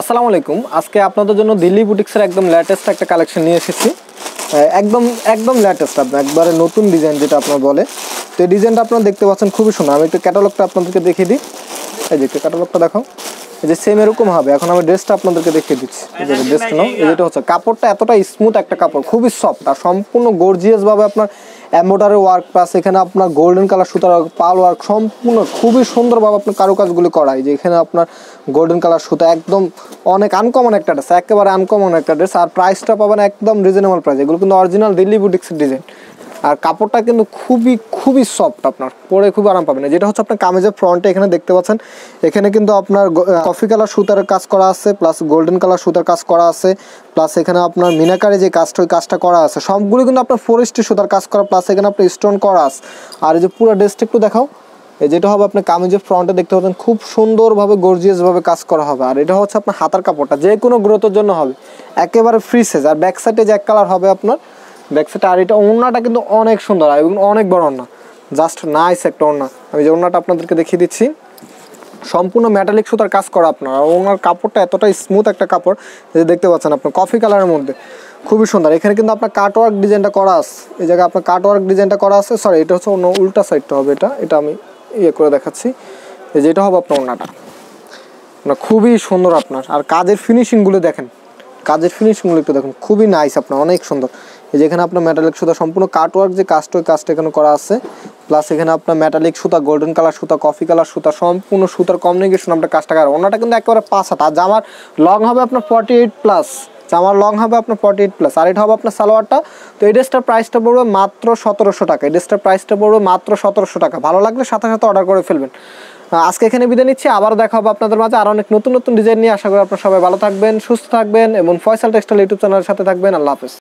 আসসালামু আলাইকুম আজকে আপনাদের জন্য দিল্লি বুটিক্সের একদম লেটেস্ট একটা কালেকশন নিয়ে এসেছি একদম একদম লেটেস্ট আপনার একবারে নতুন ডিজাইন যেটা আপনার বলে তো এই ডিজাইনটা আপনারা দেখতে পাচ্ছেন খুবই সুন্দর আমি একটু ক্যাটালগটা আপনাদেরকে দেখিয়ে দিই এই যে ক্যাটালগটা দেখো যে সেম এরকম হবে এখন আমি ড্রেসটা আপনাদেরকে দেখিয়ে দিচ্ছি ড্রেসটা নাও যেটা হচ্ছে কাপড়টা এতটা স্মুথ একটা কাপড় খুবই সফট আর সম্পূর্ণ গর্জিয়াসভাবে আপনার এম্বোডারি ওয়ার্ক প্লাস এখানে আপনার গোল্ডেন কালার সুতার পাল ওয়ার্ক সম্পূর্ণ খুবই সুন্দরভাবে আপনার কারুকাজগুলি করায় যে এখানে আপনার গোল্ডেন কালার সুতা একদম অনেক আনকমন একটা ড্রেস একেবারে আনকমন একটা ড্রেস আর প্রাইসটা পাবেন একদম রিজনেবল প্রাইস এগুলো কিন্তু অরিজিনাল দিল্লি বুটিক্সের ডিজাইন আর কাপড়টা কিন্তু খুবই খুবই সফট আপনার পরে খুব আরাম পাবেন যেটা হচ্ছে আপনার কামেজের ফ্রন্টে এখানে দেখতে পাচ্ছেন এখানে কিন্তু আপনার কফি কালার সুতার কাজ করা আছে প্লাস গোল্ডেন কালার সুতার কাজ করা আছে প্লাস এখানে আপনার মিনাকারে যে কাজটা ওই কাজটা করা আছে সবগুলো কিন্তু আপনার ফরেস্টি সুতার কাজ করা প্লাস এখানে আপনার স্টোন করা আছে আর এই যে পুরো ড্রেসটা একটু দেখাও যেটা হবে আপনার কামিজের ফ্রন্টে দেখতে পাবেন খুব সুন্দরভাবে গর্জিয়াসভাবে কাজ করা হবে আর এটা হচ্ছে আপনার হাতার কাপড়টা যে কোনো গ্রোথের জন্য হবে একেবারে ফ্রি সাইজ আর ব্যাক সাইডে যে এক কালার হবে আপনার ব্যাকসাইড আর এটা ওড়নাটা কিন্তু অনেক সুন্দর এবং অনেক বড় ওড়না জাস্ট নাইস একটা ওড়না আমি যে ওড়নাটা আপনাদেরকে দেখিয়ে দিচ্ছি সম্পূর্ণ মেটালিক সুতার কাজ করা আপনার ওনার কাপড়টা এতটাই স্মুথ একটা কাপড় যে দেখতে পাচ্ছেন আপনার কফি কালারের মধ্যে খুবই সুন্দর এখানে কিন্তু আপনার কাটওয়ার্ক ডিজাইনটা করা আছে এই জায়গায় আপনার কাটওয়ার্ক ডিজাইনটা করা আছে সরি এটা হচ্ছে অন্য উল্টা সাইডটা হবে এটা এটা আমি ইয়ে করে দেখাচ্ছি এই যে এটা হবে আপনার ওনাটা আপনার খুবই সুন্দর আপনার আর কাজের ফিনিশিংগুলো দেখেন কাজের ফিনিশিংগুলো একটু দেখুন খুবই নাইস আপনার অনেক সুন্দর যেখানে আপনার ম্যাটালিক সুতা সম্পূর্ণ কাটওয়ার্ক যে কাজটা ওই কাজটা এখানে করা আছে প্লাস এখানে আপনার ম্যাটালিক সুতা গোল্ডেন কালার সুতা কফি কালার সুতা সম্পূর্ণ সুতার কমিউনিকেশন আপনার কাজটা কার ওনাটা কিন্তু একেবারে পাঁচ হাত আর জামার লং হবে আপনার ফর্টি এইট প্লাস জামার লং হবে আপনার ফর্টি এইট প্লাস আর এটা হবে আপনার সালোয়ারটা তো এই ড্রেসটার প্রাইসটা পড়বে মাত্র সতেরোশো টাকা এই ড্রেসটার প্রাইসটা পড়বে মাত্র সতেরোশো টাকা ভালো লাগলে সাথে সাথে অর্ডার করে ফেলবেন আজকে এখানে বিদে নিচ্ছি আবারও দেখা হবে আপনাদের মাঝে আর অনেক নতুন নতুন ডিজাইন নিয়ে আশা করি আপনার সবাই ভালো থাকবেন সুস্থ থাকবেন এবং ফয়সাল টেক্সটাইল ইউটিউব চ্যানেলের সাথে থাকবেন আল্লাহ হাফেজ